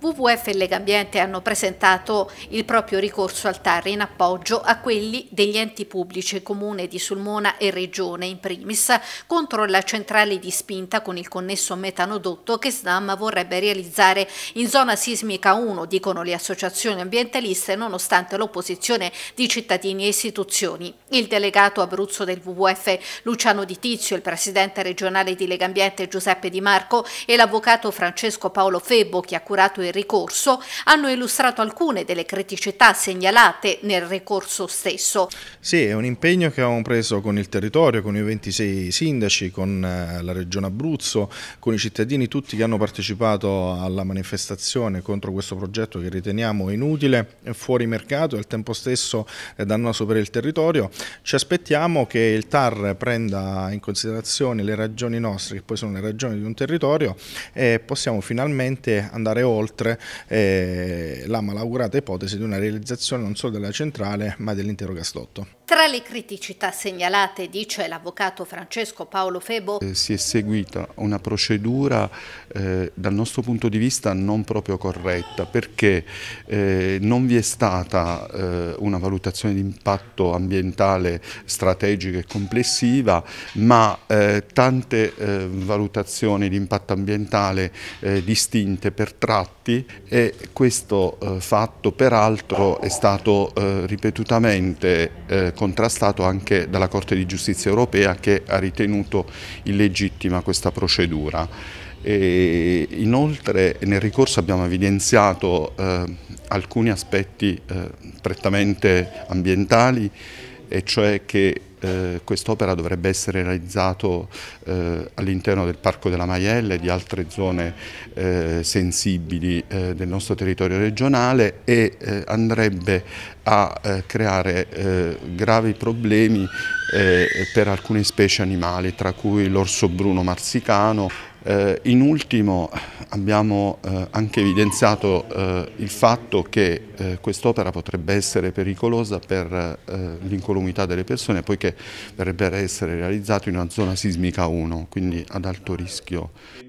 WWF e Legambiente hanno presentato il proprio ricorso al TAR in appoggio a quelli degli enti pubblici Comune di Sulmona e Regione in primis contro la centrale di spinta con il connesso metanodotto che SNAM vorrebbe realizzare in zona sismica 1, dicono le associazioni ambientaliste nonostante l'opposizione di cittadini e istituzioni. Il delegato Abruzzo del WWF Luciano Di Tizio, il presidente regionale di Legambiente Giuseppe Di Marco e l'avvocato Francesco Paolo Febbo che ha curato il il ricorso hanno illustrato alcune delle criticità segnalate nel ricorso stesso. Sì, è un impegno che abbiamo preso con il territorio, con i 26 sindaci, con eh, la regione Abruzzo, con i cittadini tutti che hanno partecipato alla manifestazione contro questo progetto che riteniamo inutile, fuori mercato e al tempo stesso dannoso per il territorio. Ci aspettiamo che il TAR prenda in considerazione le ragioni nostre, che poi sono le ragioni di un territorio, e possiamo finalmente andare oltre inoltre eh, la malaugurata ipotesi di una realizzazione non solo della centrale ma dell'intero gasdotto. Tra le criticità segnalate, dice l'avvocato Francesco Paolo Febo, eh, si è seguita una procedura eh, dal nostro punto di vista non proprio corretta perché eh, non vi è stata eh, una valutazione di impatto ambientale strategica e complessiva, ma eh, tante eh, valutazioni di impatto ambientale distinte per tratti e questo fatto peraltro è stato ripetutamente contrastato anche dalla Corte di Giustizia europea che ha ritenuto illegittima questa procedura. E inoltre nel ricorso abbiamo evidenziato eh, alcuni aspetti eh, prettamente ambientali e cioè che eh, quest'opera dovrebbe essere realizzata eh, all'interno del Parco della Maiella e di altre zone eh, sensibili eh, del nostro territorio regionale e eh, andrebbe a eh, creare gravi problemi per alcune specie animali, tra cui l'orso bruno marsicano eh, in ultimo abbiamo eh, anche evidenziato eh, il fatto che quest'opera potrebbe essere pericolosa per l'incolumità delle persone poiché dovrebbe essere realizzato in una zona sismica 1, quindi ad alto rischio.